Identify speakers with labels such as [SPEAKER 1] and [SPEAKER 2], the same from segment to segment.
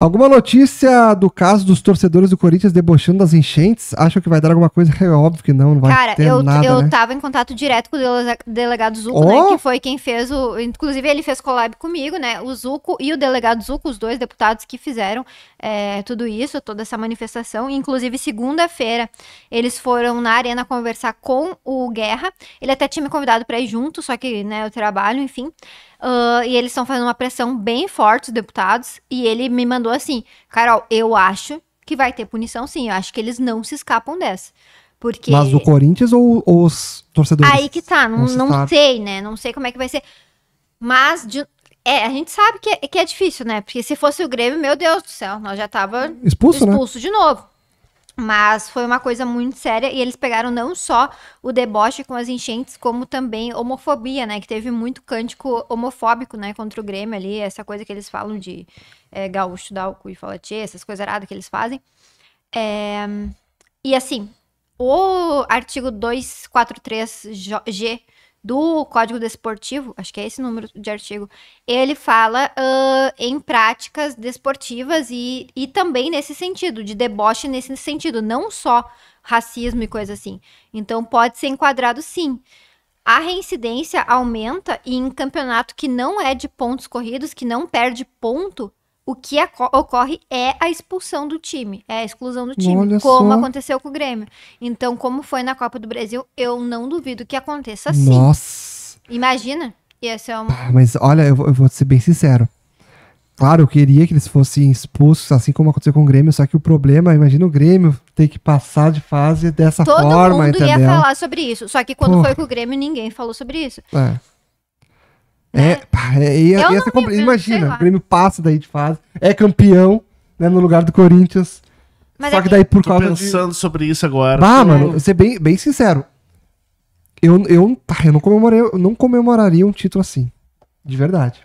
[SPEAKER 1] Alguma notícia do caso dos torcedores do Corinthians debochando das enchentes? Acham que vai dar alguma coisa? É óbvio que não, não vai Cara, ter eu, nada, eu né?
[SPEAKER 2] tava em contato direto com o delegado Zuco, oh. né? Que foi quem fez o... Inclusive, ele fez collab comigo, né? O Zuco e o delegado Zuco, os dois deputados que fizeram é, tudo isso, toda essa manifestação. Inclusive, segunda-feira, eles foram na arena conversar com o Guerra. Ele até tinha me convidado para ir junto, só que, né, eu trabalho, enfim... Uh, e eles estão fazendo uma pressão bem forte, os deputados. E ele me mandou assim: Carol, eu acho que vai ter punição sim. Eu acho que eles não se escapam dessa. Porque... Mas o
[SPEAKER 1] Corinthians ou, ou os torcedores? Aí que tá, não, não sei,
[SPEAKER 2] né? Não sei como é que vai ser. Mas de... é, a gente sabe que é, que é difícil, né? Porque se fosse o Grêmio, meu Deus do céu, nós já tava expulso, né? expulso né? de novo. Mas foi uma coisa muito séria e eles pegaram não só o deboche com as enchentes, como também homofobia, né? Que teve muito cântico homofóbico, né? Contra o Grêmio ali, essa coisa que eles falam de é, gaúcho, dá o cu e fala tchê, essas coisas erradas que eles fazem. É... E assim, o artigo 243G do Código Desportivo, acho que é esse número de artigo, ele fala uh, em práticas desportivas e, e também nesse sentido, de deboche nesse sentido, não só racismo e coisa assim. Então pode ser enquadrado sim. A reincidência aumenta e em campeonato que não é de pontos corridos, que não perde ponto, o que ocorre é a expulsão do time, é a exclusão do time, Olha como só. aconteceu com o Grêmio. Então, como foi na Copa do Brasil, eu não duvido que aconteça assim. Nossa! Imagina? Ia ser uma...
[SPEAKER 1] mas olha, eu, eu vou ser bem sincero. Claro, eu queria que eles fossem expulsos, assim como aconteceu com o Grêmio, só que o problema, imagina o Grêmio ter que passar de fase dessa Todo forma, Todo mundo entendeu? ia falar
[SPEAKER 2] sobre isso, só que quando Porra. foi com o Grêmio, ninguém falou sobre isso.
[SPEAKER 1] É. É, é, é, compl... Imagina, o Grêmio passa daí de fase, é campeão, né, no lugar do Corinthians.
[SPEAKER 3] Mas só é que daí por causa pensando de... sobre isso agora. Ah, mano, vou
[SPEAKER 1] ser bem, bem sincero. Eu, eu, ah, eu não, comemorei, eu não comemoraria um título assim. De verdade.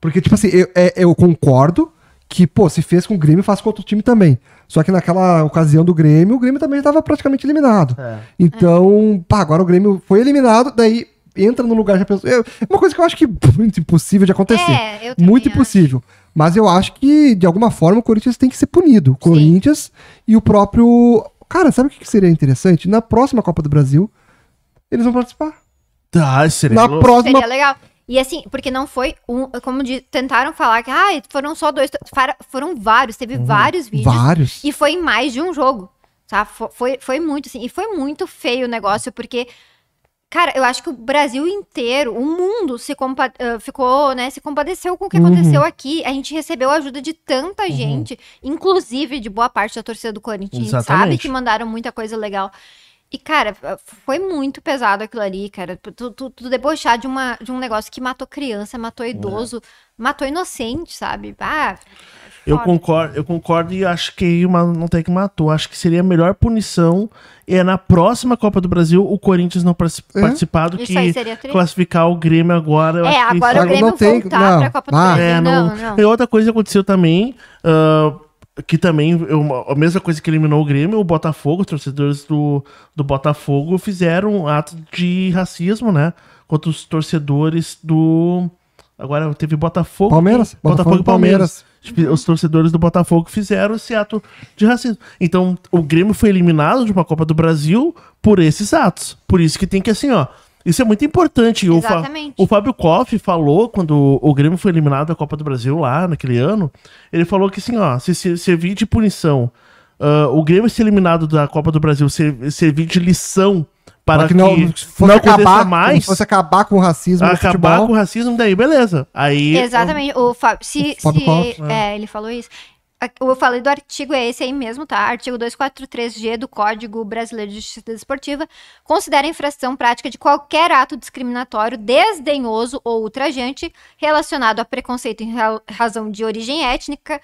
[SPEAKER 1] Porque, tipo assim, eu, é, eu concordo que, pô, se fez com o Grêmio, faz com outro time também. Só que naquela ocasião do Grêmio, o Grêmio também estava praticamente eliminado. É. Então, é. pá, agora o Grêmio foi eliminado, daí entra no lugar já pensou. É uma coisa que eu acho que é muito impossível de acontecer. É, eu muito impossível. Mas eu acho que, de alguma forma, o Corinthians tem que ser punido. O Corinthians e o próprio. Cara, sabe o que seria interessante? Na próxima Copa do Brasil, eles vão participar.
[SPEAKER 3] Tá, seria Na
[SPEAKER 1] louco.
[SPEAKER 2] próxima. Seria legal. E assim, porque não foi um. Como de, tentaram falar que ah, foram só dois. Foram vários, teve hum, vários vídeos. Vários. E foi em mais de um jogo. Tá? Foi, foi muito, assim. E foi muito feio o negócio, porque Cara, eu acho que o Brasil inteiro, o mundo se compa ficou, né, se compadeceu com o que uhum. aconteceu aqui. A gente recebeu a ajuda de tanta uhum. gente, inclusive de boa parte da torcida do Corinthians, Exatamente. sabe que mandaram muita coisa legal. E, cara, ah, foi muito pesado aquilo ali, cara. Tu, tu, tu debochar de, uma, de um negócio que matou criança, matou uhum. idoso matou inocente, sabe? Ah, eu
[SPEAKER 3] concordo, eu concordo e acho que não tem que matou. Acho que seria a melhor punição é na próxima Copa do Brasil o Corinthians não participar do que classificar o Grêmio agora. é, agora o Grêmio não tem, voltar não. pra Copa do ah, Brasil. É, não, não, E outra coisa que aconteceu também, uh, que também eu, a mesma coisa que eliminou o Grêmio, o Botafogo, os torcedores do, do Botafogo fizeram um ato de racismo, né? Contra os torcedores do Agora teve Botafogo. Palmeiras? Botafogo, Botafogo e Palmeiras. Palmeiras. Os torcedores do Botafogo fizeram esse ato de racismo. Então, o Grêmio foi eliminado de uma Copa do Brasil por esses atos. Por isso que tem que, assim, ó. Isso é muito importante. O, o, Fábio Koff falou, quando o Grêmio foi eliminado da Copa do Brasil lá naquele ano, ele falou que, assim, ó, se, se servir de punição, uh, o Grêmio ser eliminado da Copa do Brasil, se, servir de lição para, que, não, fosse não acabar, mais. Se fosse
[SPEAKER 1] acabar com o racismo. Acabar com o
[SPEAKER 3] racismo, daí beleza. Aí, Exatamente.
[SPEAKER 2] o Fábio. Se, o Fábio se é, né? ele falou isso. Eu falei do artigo, é esse aí mesmo, tá? Artigo 243G do Código Brasileiro de Justiça Desportiva considera infração prática de qualquer ato discriminatório, desdenhoso ou ultrajante relacionado a preconceito em razão de origem étnica,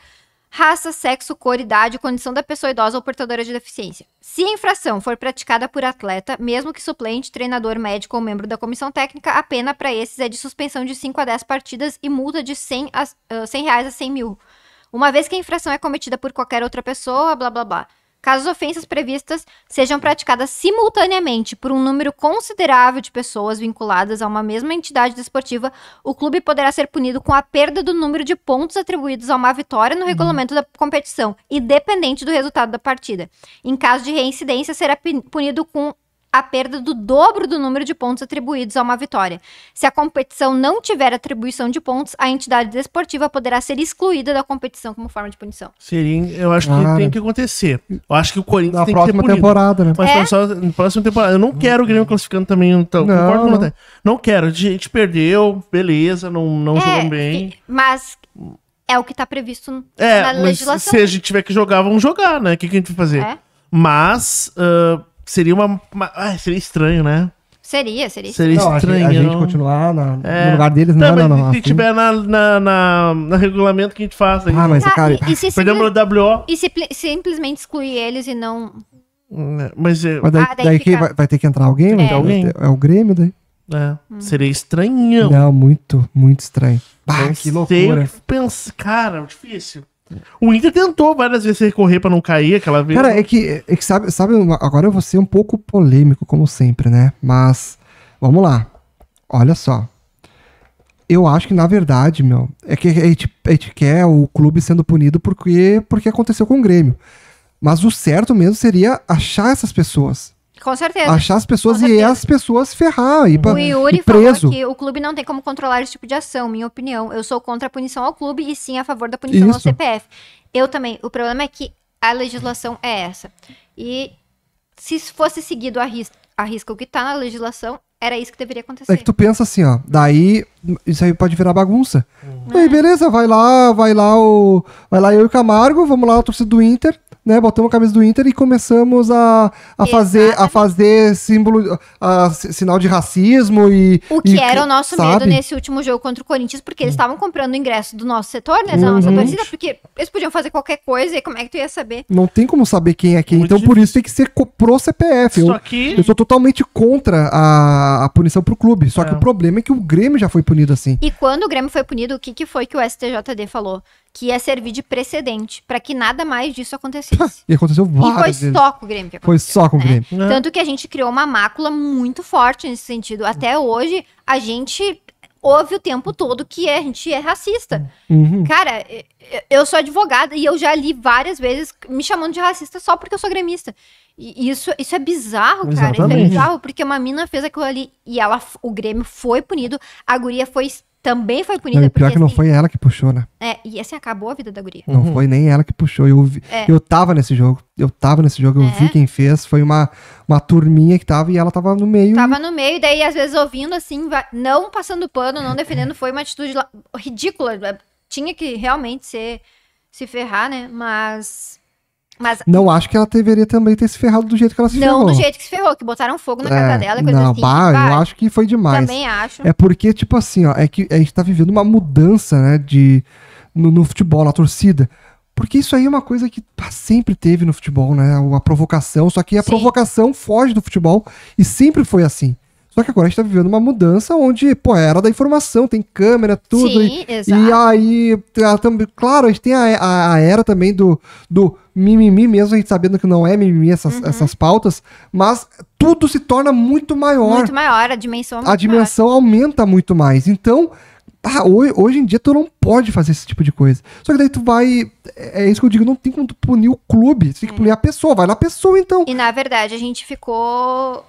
[SPEAKER 2] raça, sexo, cor, idade, condição da pessoa idosa ou portadora de deficiência. Se a infração for praticada por atleta, mesmo que suplente, treinador, médico ou membro da comissão técnica, a pena para esses é de suspensão de 5 a 10 partidas e multa de 100, a, uh, 100 reais a 100 mil. Uma vez que a infração é cometida por qualquer outra pessoa, blá blá blá caso as ofensas previstas sejam praticadas simultaneamente por um número considerável de pessoas vinculadas a uma mesma entidade desportiva, o clube poderá ser punido com a perda do número de pontos atribuídos a uma vitória no uhum. regulamento da competição, independente do resultado da partida. Em caso de reincidência, será punido com a perda do dobro do número de pontos atribuídos a uma vitória. Se a competição não tiver atribuição de pontos, a entidade desportiva poderá ser excluída da competição como forma de punição.
[SPEAKER 3] Seria, eu acho que tem que acontecer. Eu acho que o Corinthians na tem que ser punido. temporada, né? Mas é? só, na próxima temporada, eu não hum. quero o Grêmio classificando também, então, não, concordo não. não quero, a gente perdeu, beleza, não não é, jogamos bem.
[SPEAKER 2] Mas é o que está previsto é, na legislação. se a gente
[SPEAKER 3] tiver que jogar, vamos jogar, né? O que, que a gente vai fazer? É? Mas uh, Seria uma. uma ah, seria estranho, né?
[SPEAKER 2] Seria, seria Seria não, estranho. A gente, a gente
[SPEAKER 3] continuar na, é, no lugar deles, tá, não, não, não. Se assim. tiver na, na, na, no regulamento que a gente faz. Ah, mas cara. E, e se Perdemos o WO.
[SPEAKER 2] E se, simplesmente excluir eles e não.
[SPEAKER 3] Né, mas, é,
[SPEAKER 2] mas daí, ah, daí, daí fica... vai, vai,
[SPEAKER 1] ter que entrar alguém? É, alguém. é o Grêmio daí?
[SPEAKER 3] É. Hum. Seria estranho.
[SPEAKER 1] Não, muito, muito estranho. Bah, que
[SPEAKER 3] loucura. Sei, cara, difícil. O Inter tentou várias vezes recorrer para não cair aquela vez. Cara, é que,
[SPEAKER 1] é que sabe, sabe, agora eu vou ser um pouco polêmico, como sempre, né? Mas vamos lá. Olha só. Eu acho que, na verdade, meu, é que a gente, a gente quer o clube sendo punido porque, porque aconteceu com o Grêmio. Mas o certo mesmo seria achar essas pessoas.
[SPEAKER 2] Com certeza. Achar as
[SPEAKER 1] pessoas e as pessoas ferrar. E pra, o Yuri e preso. falou que
[SPEAKER 2] o clube não tem como controlar esse tipo de ação, minha opinião. Eu sou contra a punição ao clube e sim a favor da punição Isso. ao CPF. Eu também. O problema é que a legislação é essa. E se fosse seguido a risco a risca o que está na legislação, era isso que deveria acontecer. É
[SPEAKER 1] que tu pensa assim, ó. Daí isso aí pode virar bagunça. Uhum. Aí, beleza, vai lá, vai lá o. Vai lá eu e o Camargo, vamos lá, a torcida do Inter, né? Botamos a camisa do Inter e começamos a, a fazer a fazer símbolo, a, sinal de racismo e. O que e, era o nosso sabe? medo nesse
[SPEAKER 2] último jogo contra o Corinthians, porque eles hum. estavam comprando o ingresso do nosso setor, né? Da uhum. nossa torcida, porque eles podiam fazer qualquer coisa e como é que tu ia saber?
[SPEAKER 1] Não tem como saber quem é quem, então por isso tem que ser pro CPF. Só eu, eu sou totalmente contra a, a punição pro clube. Só é. que o problema é que o Grêmio já foi punido punido assim. E
[SPEAKER 2] quando o Grêmio foi punido, o que, que foi que o STJD falou? Que ia servir de precedente para que nada mais disso acontecesse. e aconteceu várias E foi só com o Grêmio que Foi
[SPEAKER 1] só com o né? Grêmio. Né?
[SPEAKER 2] Tanto que a gente criou uma mácula muito forte nesse sentido. Até hoje, a gente ouve o tempo todo que a gente é racista. Uhum. Cara, eu sou advogada e eu já li várias vezes me chamando de racista só porque eu sou gremista. E isso, isso é bizarro, cara. Exatamente. Isso é bizarro, porque uma mina fez aquilo ali e ela, o Grêmio foi punido, a guria foi também foi punida. Não, pior porque, que não assim,
[SPEAKER 1] foi ela que puxou, né?
[SPEAKER 2] É, e assim, acabou a vida da guria. Não uhum. foi
[SPEAKER 1] nem ela que puxou. Eu, vi, é. eu tava nesse jogo. Eu tava nesse jogo, eu é. vi quem fez. Foi uma, uma turminha que tava e ela tava no meio.
[SPEAKER 2] Tava e... no meio, e daí às vezes ouvindo assim, não passando pano, não defendendo. Foi uma atitude ridícula. É, tinha que realmente ser, se ferrar, né? Mas mas, não
[SPEAKER 1] acho que ela deveria também ter se ferrado do jeito que ela se não, ferrou. Não, do jeito
[SPEAKER 2] que se ferrou, que botaram fogo na é, casa dela, coisa não, assim. Bah, tipo, bah, eu acho que
[SPEAKER 1] foi demais. Também acho. É porque, tipo assim, ó, é que a gente tá vivendo uma mudança, né, de, no, no futebol, na torcida. Porque isso aí é uma coisa que pá, tá sempre teve no futebol, né? A provocação, só que a Sim. provocação foge do futebol e sempre foi assim. Só que agora a gente tá vivendo uma mudança onde, pô, é era da informação, tem câmera, tudo. Sim, e, exato. E aí, tá, também, claro, a gente tem a, a, a, era também do, do mimimi mesmo, a gente sabendo que não é mimimi essas, uhum. essas pautas, mas tudo se torna muito maior. Muito
[SPEAKER 2] maior, a dimensão é A dimensão
[SPEAKER 1] maior. aumenta muito mais. Então, ah, hoje, hoje, em dia tu não pode fazer esse tipo de coisa. Só que daí tu vai. É, é isso que eu digo, não tem como tu punir o clube, tu tem que hum. punir a pessoa, vai na pessoa então.
[SPEAKER 2] E na verdade a gente ficou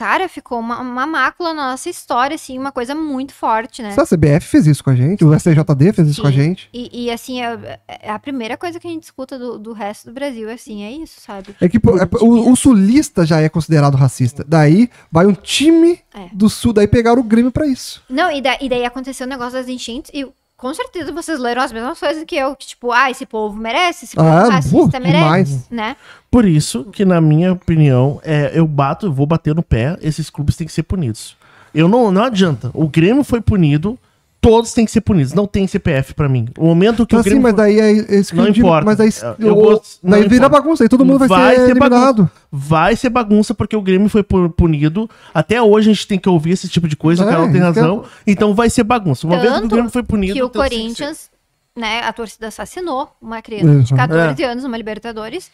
[SPEAKER 2] cara, ficou uma, uma mácula na nossa história, assim, uma coisa muito forte, né? Só a
[SPEAKER 1] CBF fez isso com a gente, o STJD fez isso com a gente.
[SPEAKER 2] E, e assim, é, é, a primeira coisa que a gente escuta do, do resto do Brasil, assim, é isso, sabe? É que
[SPEAKER 1] pô, é, o, o, sulista já é considerado racista. Daí vai um time é. do sul, daí pegar o Grêmio para isso.
[SPEAKER 2] Não, e, da, e daí aconteceu o negócio das enchentes e com certeza vocês leram as mesmas coisas que eu, que tipo, ah, esse povo merece, esse ah, povo ah, racista uh, merece, demais. né?
[SPEAKER 3] Por isso que, na minha opinião, é, eu bato, eu vou bater no pé, esses clubes têm que ser punidos. Eu não, não adianta. O Grêmio foi punido todos têm que ser punidos. Não tem CPF pra mim. O momento que mas então, o Grêmio... Sim, mas
[SPEAKER 1] daí é esse que não importa. Mas aí, eu, eu vou, daí vira importa. bagunça. Aí todo mundo vai, vai ser, ser eliminado.
[SPEAKER 3] Vai ser bagunça porque o Grêmio foi punido. Até hoje a gente tem que ouvir esse tipo de coisa. É, o Carol é, tem então- razão. Então vai ser bagunça. Uma vez que o Grêmio foi punido... que o então Corinthians,
[SPEAKER 2] que né, a torcida assassinou uma criança de 14 é. anos, uma Libertadores.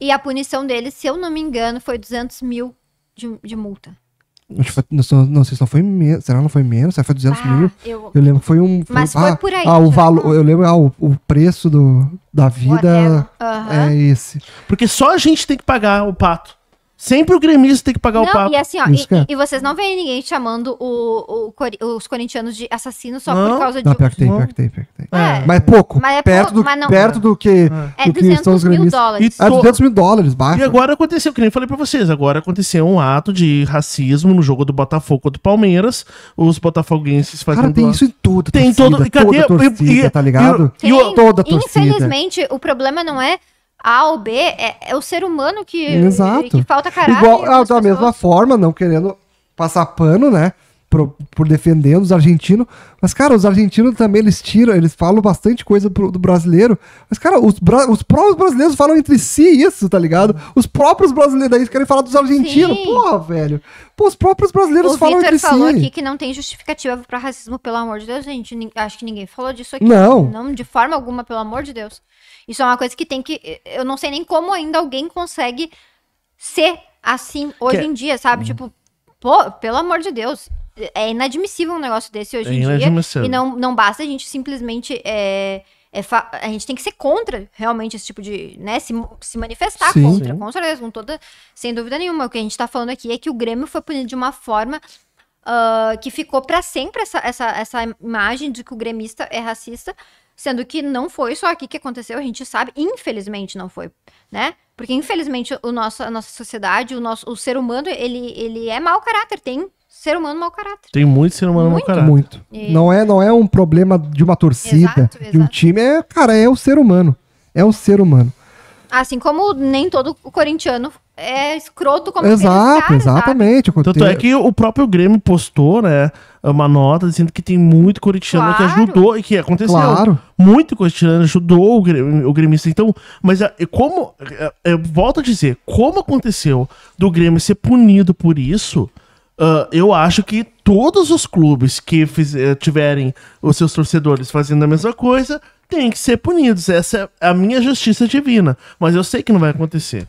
[SPEAKER 2] E a punição dele, se eu não me engano, foi 200 mil de, de multa.
[SPEAKER 1] Acho que não, não sei se não foi menos. Será que não foi menos? Será que foi 200 ah, mil? Eu, eu, lembro que foi um. Foi, mas foi ah, por aí. Ah, o valor. Eu lembro, ah, o, o preço do, da
[SPEAKER 3] vida uh -huh. é esse. Porque só a gente tem que pagar o pato. Sempre o gremista
[SPEAKER 2] tem que pagar não, o papo. E assim, ó, e, é. e, vocês não veem ninguém chamando o, o, os corintianos de assassinos só não. por causa não, de. Pior que tem, pior
[SPEAKER 1] que
[SPEAKER 3] tem, pior que tem. É. é. Mas é pouco. Mas é perto, pouco, do, mas perto do que. É, é do 200 que os mil gremistas. dólares. E, é 200 mil dólares, baixo. E agora aconteceu, que nem falei pra vocês, agora aconteceu um ato de racismo no jogo do Botafogo contra o Palmeiras. Os botafoguenses fazendo. Cara, tem isso em tudo. Tem torcida, todo. E cadê? Toda torcida, tá e, tá ligado? E, tem, toda torcida. Infelizmente,
[SPEAKER 2] o problema não é a ou B é, é o ser humano que, Exato. que falta caráter. Igual, da pessoas.
[SPEAKER 1] mesma assim, forma, não querendo passar pano, né? por, por defendendo os argentinos, mas cara, os argentinos também eles tiram, eles falam bastante coisa pro, do brasileiro, mas cara, os, bra os próprios brasileiros falam entre si isso, tá ligado? Os próprios brasileiros daí querem falar dos argentinos, Sim. porra, velho. Pô, os próprios brasileiros o falam Victor entre si. O falou aqui que
[SPEAKER 2] não tem justificativa para racismo, pelo amor de Deus, gente, acho que ninguém falou disso aqui. Não. Não, de forma alguma, pelo amor de Deus. Isso é uma coisa que tem que, eh, eu não sei nem como ainda alguém consegue ser assim hoje que... em dia, sabe? Hum. Tipo, pô, pelo amor de Deus é inadmissível um negócio desse hoje é em dia. E não, não basta a gente simplesmente. É, é a gente tem que ser contra realmente esse tipo de. né? Se, se manifestar sim, contra, sim. com certeza, com toda. Sem dúvida nenhuma. O que a gente tá falando aqui é que o Grêmio foi punido de uma forma. Uh, que ficou para sempre essa, essa, essa imagem de que o gremista é racista, sendo que não foi só aqui que aconteceu, a gente sabe, infelizmente não foi, né? Porque infelizmente o nosso, a nossa sociedade, o nosso o ser humano, ele, ele é mau caráter, tem ser humano mau caráter.
[SPEAKER 3] Tem muito ser humano muito. mau caráter. Muito.
[SPEAKER 2] E...
[SPEAKER 1] Não, é, não é um problema de uma torcida, exato, exato. de um time. É, cara, é o ser humano. É o
[SPEAKER 3] ser humano.
[SPEAKER 2] Assim como nem todo corintiano é escroto como Exato, exatamente.
[SPEAKER 3] Sabe? Tanto é que o próprio Grêmio postou, né, uma nota dizendo que tem muito corintiano claro. que ajudou e que aconteceu. Claro. Muito corintiano ajudou o, Grêmio, o Então, mas é, como, é, é, eu volto a dizer, como aconteceu do Grêmio ser punido por isso, Uh, eu acho que todos os clubes que fiz, eh, tiverem os seus torcedores fazendo a mesma coisa têm que ser punidos. Essa é a minha justiça divina. Mas eu sei que não vai acontecer.